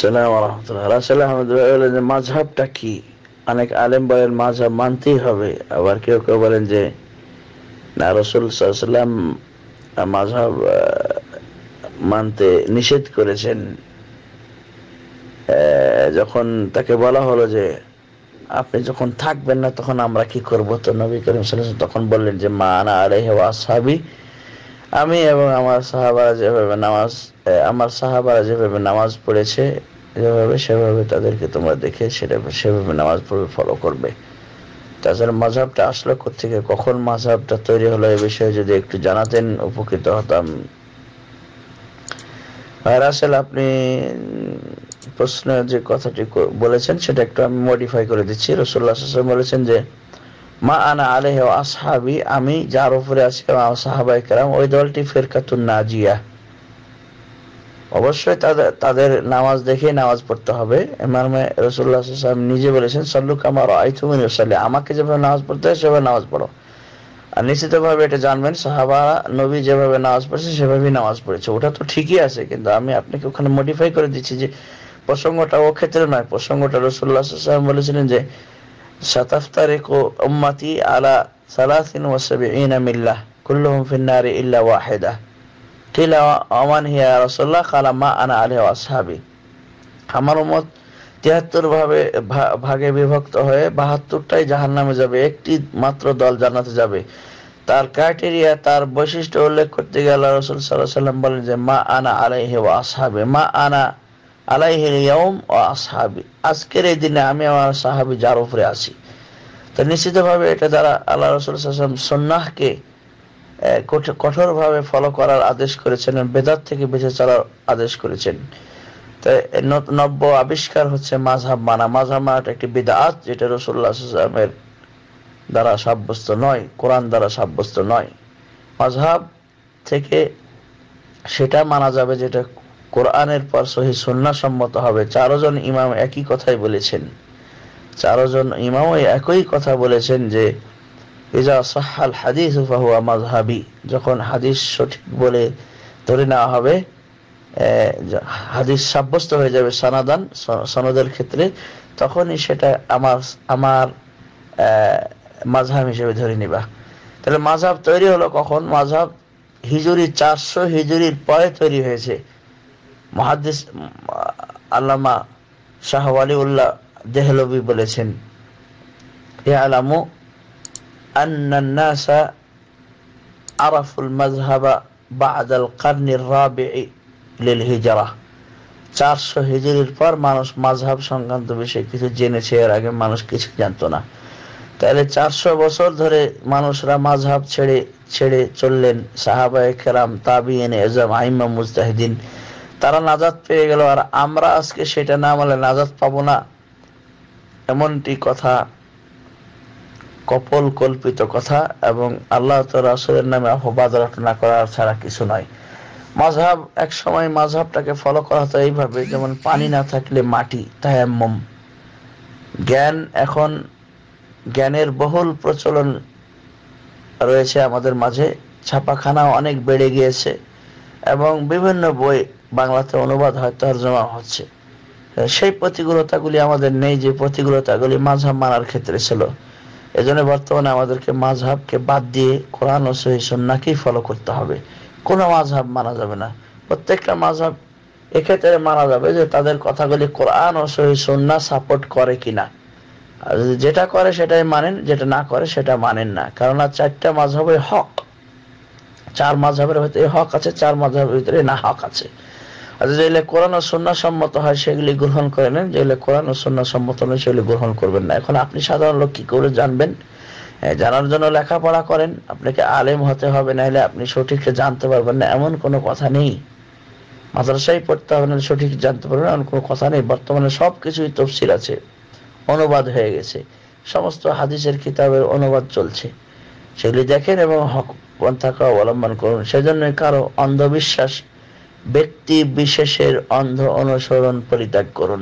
সালাম রাসেল আহমদুল্লাহ বলেন যে মাঝহাবটা কি অনেক আলেম বলেন মাঝহাব মানতেই হবে আবার কেউ কেউ বলেন যে না রসুল সাল্লাম মাঝহাব মানতে নিষেধ করেছেন যখন তাকে বলা হলো যে আপনি যখন থাকবেন না তখন আমরা কি করবো তো নবী করিম সাল্লাম তখন বললেন যে মা আনা হে আসহাবি আমি এবং আমার সাহাবারা যেভাবে নামাজ আমার সাহাবারা যেভাবে নামাজ পড়েছে যেভাবে সেভাবে তাদেরকে তোমরা দেখে সেটা সেভাবে নামাজ পড়বে ফলো করবে তাছাড়া মাঝাবটা আসলো থেকে কখন মাঝাবটা তৈরি হলো এ বিষয়ে যদি একটু জানাতেন উপকৃত হতাম রাসেল আপনি প্রশ্ন যে কথাটি বলেছেন সেটা একটু আমি মডিফাই করে দিচ্ছি রসুল্লাহ বলেছেন যে মা আনা আলেহ আসহাবি আমি যার উপরে আছি ওই দলটি ফেরকাতুন নাজিয়া অবশ্যই তাদের তাদের নামাজ দেখে নামাজ পড়তে হবে সাহেব নিজে বলেছেন সল্লুক আমার আইথুমিন আমাকে যেভাবে নামাজ পড়তে হয় সেভাবে নামাজ পড়ো আর নিশ্চিতভাবে এটা জানবেন সাহাবা নবী যেভাবে নামাজ পড়েছে সেভাবেই নামাজ পড়েছে ওটা তো ঠিকই আছে কিন্তু আমি আপনাকে ওখানে মডিফাই করে দিচ্ছি যে প্রসঙ্গটা ও ক্ষেত্রে নয় প্রসঙ্গটা রসুল্লাহ সাহেব বলেছিলেন যে ستفترق أمتي على ملة كلهم في النار إلا واحدة قيل ومن هي يا رسول الله قال ما أنا عليه وأصحابي আমার মত তিয়াত্তর ভাবে ভাগে বিভক্ত হয়ে বাহাত্তরটাই জাহান নামে যাবে একটি মাত্র দল জানাতে যাবে তার ক্রাইটেরিয়া তার বৈশিষ্ট্য উল্লেখ করতে গেল রসুল সাল্লাহ সাল্লাম বলেন যে মা আনা আলাইহে ওয়া আসহাবে মা আনা আলাইহিম ও আসহাবি আজকের এই দিনে আমি আমার সাহাবি যার উপরে আছি তো নিশ্চিতভাবে এটা দ্বারা আল্লাহ রসুল আসলাম সন্ন্যাহকে কঠোরভাবে ফলো করার আদেশ করেছেন বেদাত থেকে বেঁচে চলার আদেশ করেছেন নব্য আবিষ্কার হচ্ছে মাঝহাব মানা মাঝহাব মানাটা একটি বেদাত যেটা রসুল্লাহামের দ্বারা সাব্যস্ত নয় কোরআন দ্বারা সাব্যস্ত নয় মাঝহাব থেকে সেটা মানা যাবে যেটা কোরআনের পর সহি সন্ন্যাসম্মত হবে চারজন ইমাম একই কথাই বলেছেন চারজন ইমাম একই কথা বলেছেন যে ইজা সাহাল হাদিস মাজহাবি যখন হাদিস সঠিক বলে ধরে নেওয়া হবে হাদিস সাব্যস্ত হয়ে যাবে সনাদান সনদের ক্ষেত্রে তখনই সেটা আমার আমার মাঝহাব হিসেবে ধরে নিবা তাহলে মাঝহাব তৈরি হলো কখন মাঝহাব হিজুরি চারশো হিজুরির পরে তৈরি হয়েছে মহাদিস আল্লামা শাহ উল্লাহ দেহলবি বলেছেন ইয়ালামু আন্নান্নাসা আরাফুল বাদাল কার্নির চারশো হিজুরির পর মানুষ মাঝহাব সংক্রান্ত বিষয়ে কিছু জেনেছে এর আগে মানুষ কিছু জানতো না তাহলে চারশো বছর ধরে মানুষরা মাঝহাব ছেড়ে ছেড়ে চললেন সাহাবায় খেরাম তাবিন এজাম আইমা মুস্তাহিদিন তারা নাজাত পেয়ে গেল আর আমরা আজকে সেটা না মানলে নাজাত পাবো না এমনটি কথা কপল কল্পিত কথা এবং আল্লাহ রাসুলের নামে অপবাদ রচনা করা ছাড়া কিছু নয় মাঝহাব এক সময় মাঝহাবটাকে ফলো করা হতো এইভাবে যেমন পানি না থাকলে মাটি তায়াম্মম জ্ঞান এখন জ্ঞানের বহুল প্রচলন রয়েছে আমাদের মাঝে ছাপাখানা অনেক বেড়ে গিয়েছে এবং বিভিন্ন বই বাংলাতে অনুবাদ হয় তর্জমা হচ্ছে সেই প্রতিকূলতাগুলি আমাদের নেই যে প্রতিকূলতাগুলি মাঝহাব মানার ক্ষেত্রে ছিল এজন্য বর্তমানে আমাদেরকে মাঝহাবকে বাদ দিয়ে কোরআন ও সহি সন্নাকেই ফলো করতে হবে কোনো মাঝহাব মানা যাবে না প্রত্যেকটা মাঝহাব এক্ষেত্রে মানা যাবে যে তাদের কথাগুলি কোরআন ও সহি সন্না সাপোর্ট করে কিনা যেটা করে সেটাই মানেন যেটা না করে সেটা মানেন না কারণ আর চারটা মাঝহবে হক চার মাঝাবের ভিতরে হক আছে চার মাঝাবের ভিতরে না হক আছে যেগুলো কোরআন ও সন্না সম্মত হয় সেগুলি গ্রহণ করে নেন যেগুলো কোরআন ও সন্না সম্মত নয় সেগুলি গ্রহণ করবেন না এখন আপনি সাধারণ লোক কি করে জানবেন জানার জন্য লেখাপড়া করেন আপনাকে আলেম হতে হবে না হলে আপনি সঠিক জানতে পারবেন না এমন কোনো কথা নেই মাদ্রাসায় পড়তে হবে না সঠিক জানতে পারবেন এমন কোনো কথা নেই বর্তমানে সব কিছুই আছে অনুবাদ হয়ে গেছে সমস্ত হাদিসের কিতাবের অনুবাদ চলছে সেগুলি দেখেন এবং হক পন্থাকে অবলম্বন করুন সেজন্য কারো অন্ধবিশ্বাস ব্যক্তি বিশেষের অন্ধ অনুসরণ পরিত্যাগ করুন